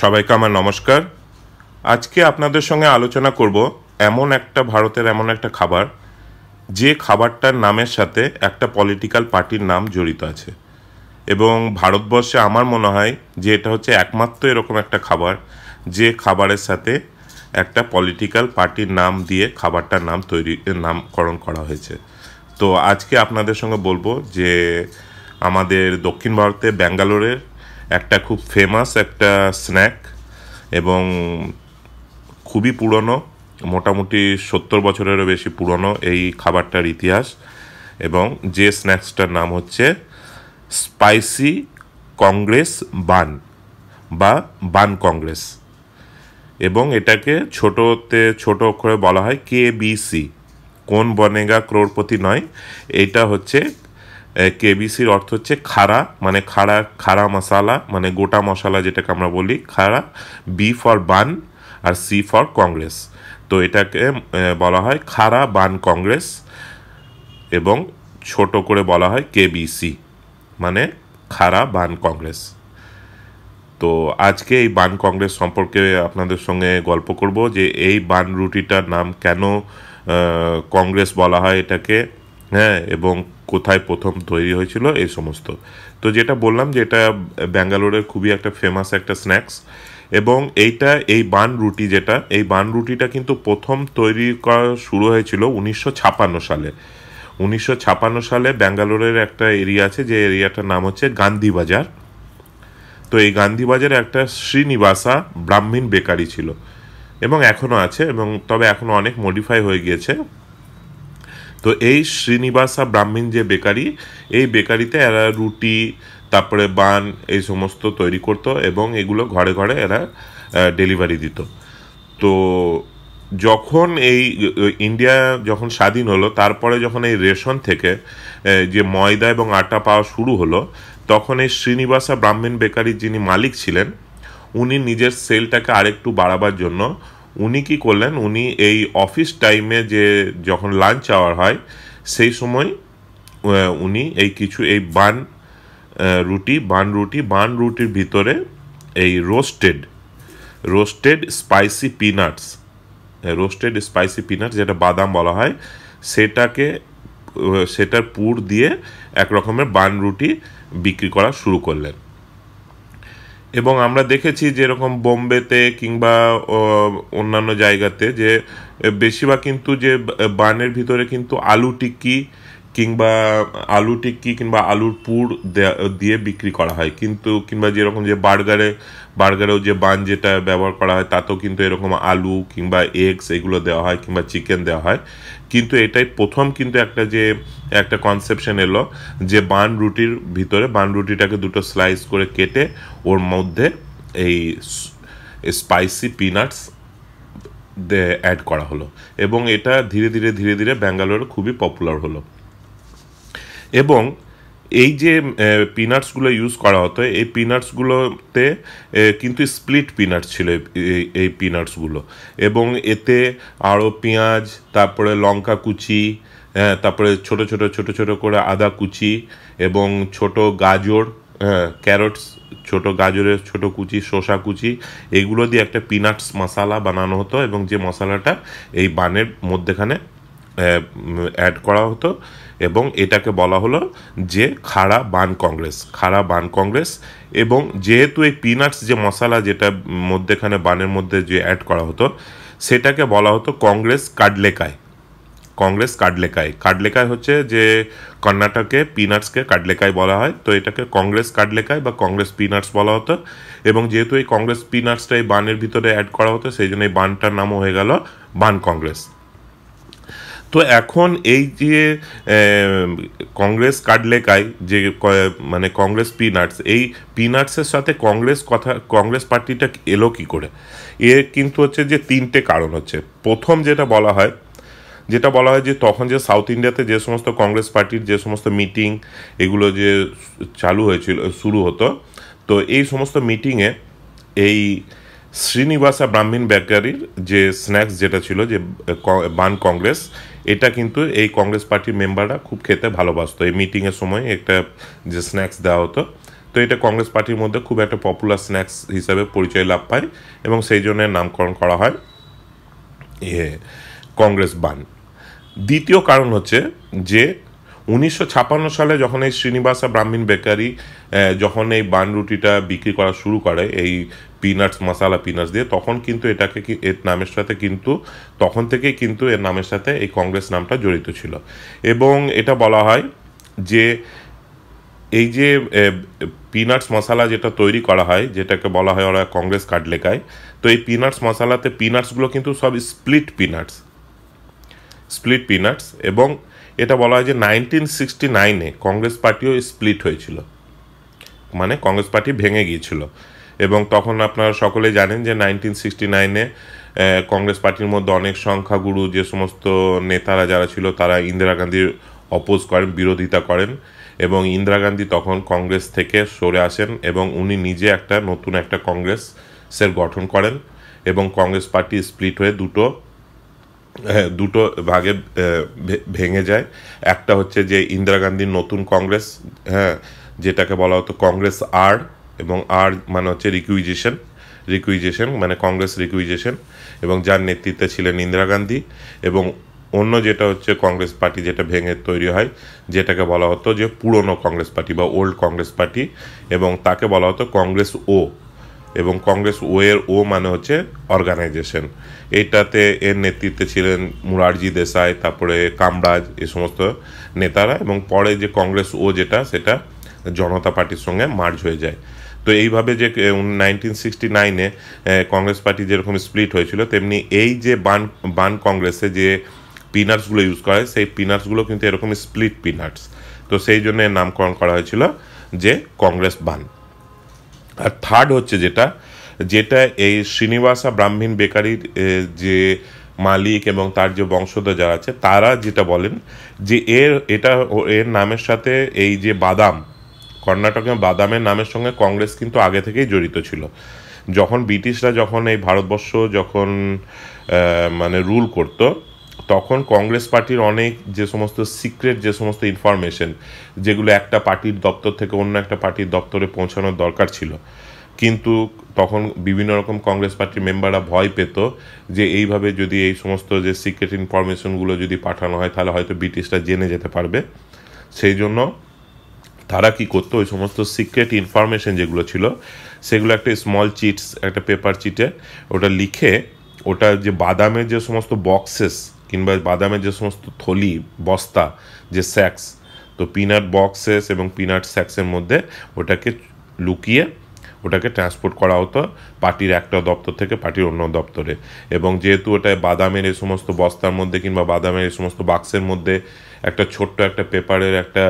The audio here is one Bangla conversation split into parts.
সবাইকে আমার নমস্কার আজকে আপনাদের সঙ্গে আলোচনা করব এমন একটা ভারতের এমন একটা খাবার যে খাবারটার নামের সাথে একটা পলিটিক্যাল পার্টির নাম জড়িত আছে এবং ভারতবর্ষে আমার মনে হয় যে এটা হচ্ছে একমাত্র এরকম একটা খাবার যে খাবারের সাথে একটা পলিটিক্যাল পার্টির নাম দিয়ে খাবারটার নাম তৈরি নামকরণ করা হয়েছে তো আজকে আপনাদের সঙ্গে বলবো যে আমাদের দক্ষিণ ভারতে ব্যাঙ্গালোরের একটা খুব ফেমাস একটা স্ন্যাক এবং খুবই পুরনো মোটামুটি সত্তর বছরেরও বেশি পুরনো এই খাবারটার ইতিহাস এবং যে স্ন্যাক্সটার নাম হচ্ছে স্পাইসি কংগ্রেস বান বা বান কংগ্রেস এবং এটাকে ছোটোতে ছোট অক্ষরে বলা হয় কে বি সি কোন বনেগা ক্রোড়পতি নয় এটা হচ্ছে কেবিসির অর্থ হচ্ছে খাড়া মানে খাড়া খাড়া মশালা মানে গোটা মশলা যেটাকে আমরা বলি খাড়া বি ফর বান আর সি ফর কংগ্রেস তো এটাকে বলা হয় খাড়া বান কংগ্রেস এবং ছোট করে বলা হয় কেবিসি মানে খাড়া বান কংগ্রেস তো আজকে এই বান কংগ্রেস সম্পর্কে আপনাদের সঙ্গে গল্প করব যে এই বান রুটিটার নাম কেন কংগ্রেস বলা হয় এটাকে হ্যাঁ এবং কোথায় প্রথম তৈরি হয়েছিল এই সমস্ত তো যেটা বললাম যে এটা ব্যাঙ্গালোরের খুবই একটা ফেমাস একটা স্ন্যাক্স এবং এইটা এই বান রুটি যেটা এই বান রুটিটা কিন্তু প্রথম তৈরি করা শুরু হয়েছিল উনিশশো সালে উনিশশো সালে ব্যাঙ্গালোরের একটা এরিয়া আছে যে এরিয়াটার নাম হচ্ছে গান্ধী বাজার তো এই গান্ধী বাজারে একটা শ্রীনিবাসা ব্রাহ্মীণ বেকারি ছিল এবং এখনও আছে এবং তবে এখন অনেক মডিফাই হয়ে গিয়েছে তো এই শ্রীনিবাসা ব্রাহ্মীণ যে বেকারি এই বেকারিতে এরা রুটি তারপরে বান এই সমস্ত তৈরি করতো এবং এগুলো ঘরে ঘরে এরা ডেলিভারি দিত তো যখন এই ইন্ডিয়া যখন স্বাধীন হলো তারপরে যখন এই রেশন থেকে যে ময়দা এবং আটা পাওয়া শুরু হলো তখন এই শ্রীনিবাসা ব্রাহ্মণ বেকারির যিনি মালিক ছিলেন উনি নিজের সেলটাকে আরেকটু বাড়াবার জন্য উনি কি করলেন উনি এই অফিস টাইমে যে যখন লাঞ্চ আওয়ার হয় সেই সময় উনি এই কিছু এই বান রুটি বান রুটি বান রুটির ভিতরে এই roasted roasted spicy peanuts roasted spicy peanuts যেটা বাদাম বলা হয় সেটাকে সেটার পুর দিয়ে এক রকমের বান রুটি বিক্রি করা শুরু করলেন এবং আমরা দেখেছি যেরকম বোম্বেতে কিংবা অন্যান্য জায়গাতে যে বেশিরভাগ কিন্তু যে বানের ভিতরে কিন্তু আলু টিক্কি কিংবা আলু টিক্কি কিংবা আলুর পুর দিয়ে বিক্রি করা হয় কিন্তু কিংবা যেরকম যে বার্গারে বার্গারেও যে বান যেটা ব্যবহার করা হয় তাতেও কিন্তু এরকম আলু কিংবা এগস এগুলো দেওয়া হয় কিংবা চিকেন দেওয়া হয় কিন্তু এটাই প্রথম কিন্তু একটা যে একটা কনসেপশন এলো যে বান রুটির ভিতরে বান রুটিটাকে দুটো স্লাইস করে কেটে ওর মধ্যে এই স্পাইসি পিনাটস দে অ্যাড করা হলো এবং এটা ধীরে ধীরে ধীরে ধীরে ব্যাঙ্গালোরে খুবই পপুলার হলো এবং এই যে পিনাটসগুলো ইউজ করা হতো এই পিনাটসগুলোতে কিন্তু স্প্লিট পিনাটস ছিল এই পিনাটসগুলো এবং এতে আরও পেঁয়াজ তারপরে লঙ্কা কুচি হ্যাঁ তারপরে ছোট ছোট ছোট ছোট করে আদা কুচি এবং ছোট গাজর হ্যাঁ ক্যারটস ছোট গাজরের ছোট কুচি শসা কুচি এগুলো দিয়ে একটা পিনাটস মশালা বানানো হতো এবং যে মশলাটা এই বানের মধ্যেখানে অ্যাড করা হতো এবং এটাকে বলা হলো যে খাড়া বান কংগ্রেস খাড়া বান কংগ্রেস এবং যেহেতু এই পিনাটস যে মশলা যেটা মধ্যেখানে বানের মধ্যে যে অ্যাড করা হতো সেটাকে বলা হতো কংগ্রেস কাডলেকায় কংগ্রেস কাডলেকায় কাডলেকায় হচ্ছে যে কর্ণাটকে পিনাটসকে কাডলেকায় বলা হয় তো এটাকে কংগ্রেস কাডলেকায় বা কংগ্রেস পিনাটস বলা হতো এবং যেহেতু এই কংগ্রেস পিনাটসটা এই বানের ভিতরে অ্যাড করা হতো সেই জন্য এই বানটার নামও হয়ে গেল বান কংগ্রেস তো এখন এই যে কংগ্রেস কাটলেকায় যে মানে কংগ্রেস পিনাটস এই পিনাটসের সাথে কংগ্রেস কথা কংগ্রেস পার্টিটা এলো কী করে এর কিন্তু হচ্ছে যে তিনটে কারণ হচ্ছে প্রথম যেটা বলা হয় যেটা বলা হয় যে তখন যে সাউথ ইন্ডিয়াতে যে সমস্ত কংগ্রেস পার্টির যে সমস্ত মিটিং এগুলো যে চালু হয়েছিল শুরু হতো তো এই সমস্ত মিটিংয়ে এই শ্রীনিবাসা ব্রাহ্মীণ বেকারির যে স্ন্যাক্স যেটা ছিল যে বান কংগ্রেস এটা কিন্তু এই কংগ্রেস পার্টির মেম্বাররা খুব খেতে ভালোবাসতো এই মিটিংয়ের সময় একটা যে স্ন্যাক্স দেওয়া হতো তো এটা কংগ্রেস পার্টির মধ্যে খুব একটা পপুলার স্ন্যাক্স হিসাবে পরিচয় লাভ পায় এবং সেই জন্য নামকরণ করা হয় ইয়ে কংগ্রেস বান দ্বিতীয় কারণ হচ্ছে যে উনিশশো ছাপান্ন সালে যখন এই শ্রীনিবাসা ব্রাহ্মীণ বেকারি যখন এই বান রুটিটা বিক্রি করা শুরু করে এই পিনাটস মশালা পিনাটস দিয়ে তখন কিন্তু এটাকে কি এর নামের সাথে কিন্তু তখন থেকেই কিন্তু এর নামের সাথে এই কংগ্রেস নামটা জড়িত ছিল এবং এটা বলা হয় যে এই যে পিনাটস মশালা যেটা তৈরি করা হয় যেটাকে বলা হয় ওরা কংগ্রেস কাটলেকায় তো এই পিনাটস মশালাতে পিনাটসগুলো কিন্তু সব স্প্লিট পিনাটস স্প্লিট পিনাটস এবং এটা বলা হয় যে নাইনটিন সিক্সটি নাইনে কংগ্রেস পার্টিও স্প্লিট হয়েছিল মানে কংগ্রেস পার্টি ভেঙে গিয়েছিল এবং তখন আপনারা সকলেই জানেন যে নাইনটিন সিক্সটি নাইনে কংগ্রেস পার্টির মধ্যে অনেক সংখ্যাগুরু যে সমস্ত নেতারা যারা ছিল তারা ইন্দিরা গান্ধীর অপোজ করেন বিরোধিতা করেন এবং ইন্দিরা গান্ধী তখন কংগ্রেস থেকে সরে আসেন এবং উনি নিজে একটা নতুন একটা কংগ্রেসের গঠন করেন এবং কংগ্রেস পার্টি স্প্লিট হয়ে দুটো দুটো ভাগে ভেঙে যায় একটা হচ্ছে যে ইন্দিরা গান্ধীর নতুন কংগ্রেস হ্যাঁ যেটাকে বলা হতো কংগ্রেস আর এবং আর মানে হচ্ছে রিকুইজিশন রিকুইজেশন মানে কংগ্রেস রিকুইজেশন এবং যার নেতৃত্বে ছিলেন ইন্দিরা গান্ধী এবং অন্য যেটা হচ্ছে কংগ্রেস পার্টি যেটা ভেঙে তৈরি হয় যেটাকে বলা হতো যে পুরনো কংগ্রেস পার্টি বা ওল্ড কংগ্রেস পার্টি এবং তাকে বলা হতো কংগ্রেস ও এবং কংগ্রেস ও এর ও মানে হচ্ছে অর্গানাইজেশন এইটাতে এর নেতৃত্বে ছিলেন মুরারজি দেশাই তারপরে কামরাজ এ সমস্ত নেতারা এবং পরে যে কংগ্রেস ও যেটা সেটা জনতা পার্টির সঙ্গে মার্জ হয়ে যায় তো এইভাবে যে নাইনটিন সিক্সটি নাইনে কংগ্রেস পার্টি যেরকম স্প্লিট হয়েছিল তেমনি এই যে বান বান কংগ্রেসে যে পিনার্সগুলো ইউজ করা হয় সেই পিনার্সগুলো কিন্তু এরকম স্প্লিট পিনার্স তো সেই জন্য নামকরণ করা হয়েছিল যে কংগ্রেস বান আর থার্ড হচ্ছে যেটা যেটা এই শ্রীনিবাসা ব্রাহ্মীণ বেকারির যে মালিক এবং তার যে বংশধর যারা আছে তারা যেটা বলেন যে এর এটা এর নামের সাথে এই যে বাদাম কর্ণাটকে বাদামের নামের সঙ্গে কংগ্রেস কিন্তু আগে থেকেই জড়িত ছিল যখন ব্রিটিশরা যখন এই ভারতবর্ষ যখন মানে রুল করত তখন কংগ্রেস পার্টির অনেক যে সমস্ত সিক্রেট যে সমস্ত ইনফরমেশন যেগুলো একটা পার্টির দপ্তর থেকে অন্য একটা পার্টির দপ্তরে পৌঁছানোর দরকার ছিল কিন্তু তখন বিভিন্ন রকম কংগ্রেস পার্টির মেম্বাররা ভয় পেত যে এইভাবে যদি এই সমস্ত যে সিক্রেট ইনফরমেশনগুলো যদি পাঠানো হয় তাহলে হয়তো ব্রিটিশরা জেনে যেতে পারবে সেই জন্য তারা কি করতো ওই সমস্ত সিক্রেট ইনফরমেশন যেগুলো ছিল সেগুলো একটা স্মল চিটস একটা পেপার চিটে ওটা লিখে ওটা যে বাদামের যে সমস্ত বক্সেস কিংবা বাদামের যে সমস্ত থলি বস্তা যে স্যাক্স তো পিনাট বক্সেস এবং পিনাট স্যাক্সের মধ্যে ওটাকে লুকিয়ে ওটাকে ট্রান্সপোর্ট করা হতো পার্টির একটা দপ্তর থেকে পার্টির অন্য দপ্তরে এবং যেহেতু ওটা বাদামের এই সমস্ত বস্তার মধ্যে কিংবা বাদামের এই সমস্ত বাক্সের মধ্যে একটা ছোট্ট একটা পেপারের একটা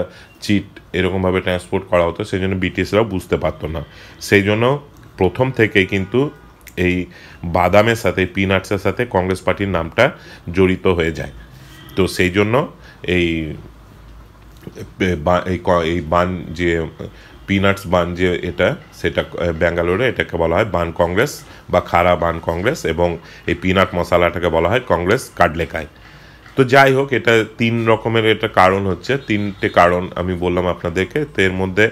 চিট এরকমভাবে ট্রান্সপোর্ট করা হতো সেই জন্য ব্রিটিশরাও বুঝতে পারতো না সেই জন্য প্রথম থেকে কিন্তু এই বাদামের সাথে পিনাটসের সাথে কংগ্রেস পার্টির নামটা জড়িত হয়ে যায় তো সেই জন্য এই এই বান যে পিনাটস বান যে এটা সেটা ব্যাঙ্গালোরে এটাকে বলা হয় বান কংগ্রেস বা খারা বান কংগ্রেস এবং এই পিনাট মশালাটাকে বলা হয় কংগ্রেস কাডলেকায় তো যাই হোক এটা তিন রকমের এটা কারণ হচ্ছে তিনটে কারণ আমি বললাম আপনাদেরকে তো এর মধ্যে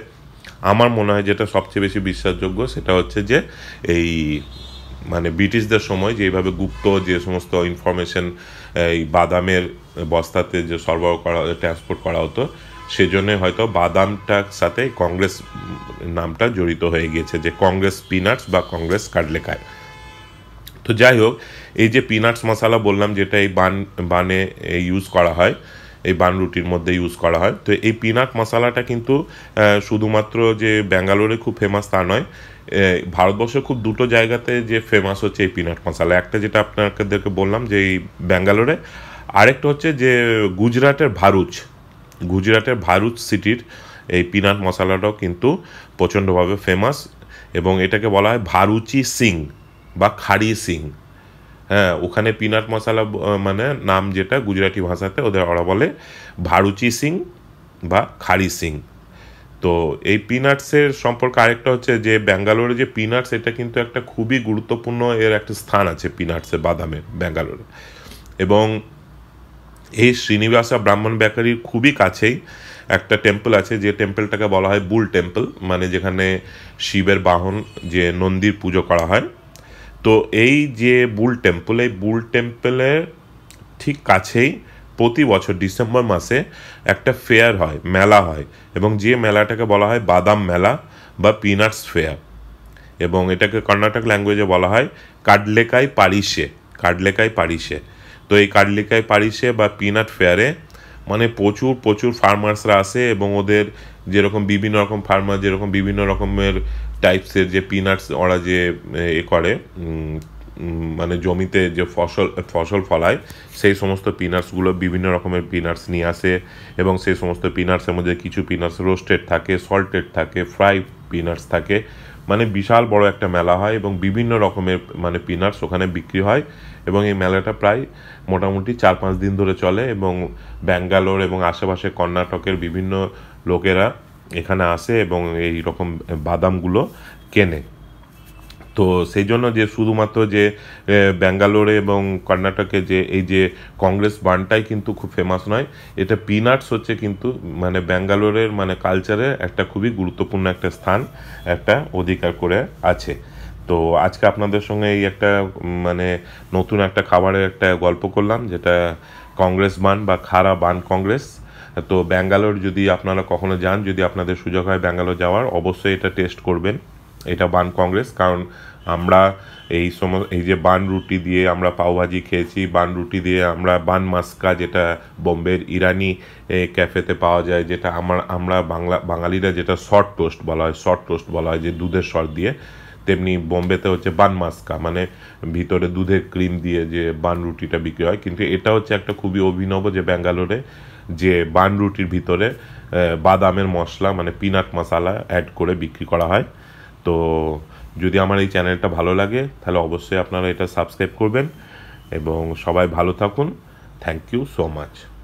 আমার মনে হয় যেটা সবচেয়ে বেশি বিশ্বাসযোগ্য সেটা হচ্ছে যে এই মানে ব্রিটিশদের সময় যেভাবে গুপ্ত যে সমস্ত ইনফরমেশন এই বাদামের বস্তাতে যে সরবরাহ করা ট্রান্সপোর্ট করা হতো সেজন্যে হয়তো বাদামটার সাথে কংগ্রেস নামটা জড়িত হয়ে গিয়েছে যে কংগ্রেস পিনাটস বা কংগ্রেস কাডলেকায় তো যাই হোক এই যে পিনাটস মশালা বললাম যেটা এই বান বানে ইউজ করা হয় এই বান রুটির মধ্যে ইউজ করা হয় তো এই পিনাট মশলাটা কিন্তু শুধুমাত্র যে ব্যাঙ্গালোরে খুব ফেমাস তা নয় ভারতবর্ষে খুব দুটো জায়গাতে যে ফেমাস হচ্ছে এই পিনাট মশালা একটা যেটা আপনাদেরকে বললাম যে এই ব্যাঙ্গালোরে আরেকটা হচ্ছে যে গুজরাটের ভারুচ গুজরাটের ভারুচ সিটির এই পিনাট মশালাটাও কিন্তু প্রচণ্ডভাবে ফেমাস এবং এটাকে বলা হয় ভারুচি সিং বা খারি সিং হ্যাঁ ওখানে পিনাট মশালা মানে নাম যেটা গুজরাটি ভাষাতে ওদের ওরা বলে ভারুচি সিং বা খারি সিং তো এই পিনাটসের সম্পর্কে আরেকটা হচ্ছে যে ব্যাঙ্গালোরে যে পিনাটস এটা কিন্তু একটা খুবই গুরুত্বপূর্ণ এর একটা স্থান আছে পিনাটসের বাদামে ব্যাঙ্গালোরে এবং এই শ্রীনিবাসা ব্রাহ্মণ বেকারির খুবই কাছেই একটা টেম্পল আছে যে টেম্পলটাকে বলা হয় বুল টেম্পল মানে যেখানে শিবের বাহন যে নন্দীর পুজো করা হয় তো এই যে বুল টেম্পল এই বুল টেম্পলের ঠিক কাছেই প্রতি বছর ডিসেম্বর মাসে একটা ফেয়ার হয় মেলা হয় এবং যে মেলাটাকে বলা হয় বাদাম মেলা বা পিনাটস ফেয়ার এবং এটাকে কর্ণাটক ল্যাঙ্গুয়েজে বলা হয় কাডলেকাই পারিসে কাডলেকাই পারিসে তো এই কাডলেকাই পারিসে বা পিনাট ফেয়ারে মানে প্রচুর প্রচুর ফার্মার্সরা আসে এবং ওদের যেরকম বিভিন্ন রকম ফার্মার যেরকম বিভিন্ন রকমের টাইপসের যে পিনাটস ওরা যে এ করে মানে জমিতে যে ফসল ফসল ফলায় সেই সমস্ত পিনার্সগুলো বিভিন্ন রকমের পিনাটস নিয়ে আসে এবং সেই সমস্ত পিনার্সের মধ্যে কিছু পিনার্স রোস্টেড থাকে সল্টেড থাকে ফ্রাই পিনাটস থাকে মানে বিশাল বড় একটা মেলা হয় এবং বিভিন্ন রকমের মানে পিনাটস ওখানে বিক্রি হয় এবং এই মেলাটা প্রায় মোটামুটি চার পাঁচ দিন ধরে চলে এবং ব্যাঙ্গালোর এবং আশেপাশে কর্ণাটকের বিভিন্ন লোকেরা এখানে আসে এবং এই রকম বাদামগুলো কেনে তো সেই জন্য যে শুধুমাত্র যে ব্যাঙ্গালোরে এবং কর্ণাটকে যে এই যে কংগ্রেস বানটাই কিন্তু খুব ফেমাস নয় এটা পিনাটস হচ্ছে কিন্তু মানে ব্যাঙ্গালোরের মানে কালচারে একটা খুবই গুরুত্বপূর্ণ একটা স্থান একটা অধিকার করে আছে তো আজকে আপনাদের সঙ্গে এই একটা মানে নতুন একটা খাবারের একটা গল্প করলাম যেটা কংগ্রেস বান বা খারা বান কংগ্রেস তো ব্যাঙ্গালোর যদি আপনারা কখনো যান যদি আপনাদের সুযোগ হয় ব্যাঙ্গালোর যাওয়ার অবশ্যই এটা টেস্ট করবেন এটা বান কংগ্রেস কারণ আমরা এই সম এই যে বান রুটি দিয়ে আমরা পাওভাজি খেয়েছি বান রুটি দিয়ে আমরা বান মাস্কা যেটা বোম্বের ইরানি ক্যাফেতে পাওয়া যায় যেটা আমার আমরা বাংলা বাঙালিরা যেটা শর্ট টোস্ট বলা হয় শর্ট টোস্ট বলা হয় যে দুধের শর্ট দিয়ে তেমনি বোম্বেতে হচ্ছে বান মাস্কা মানে ভিতরে দুধের ক্রিম দিয়ে যে বান রুটিটা বিক্রি হয় কিন্তু এটা হচ্ছে একটা খুবই অভিনব যে ব্যাঙ্গালোরে যে বান রুটির ভিতরে বাদামের মশলা মানে পিনাট মশালা অ্যাড করে বিক্রি করা হয় তো যদি আমার এই চ্যানেলটা ভালো লাগে তাহলে অবশ্যই আপনারা এটা সাবস্ক্রাইব করবেন এবং সবাই ভালো থাকুন থ্যাংক ইউ সো মাচ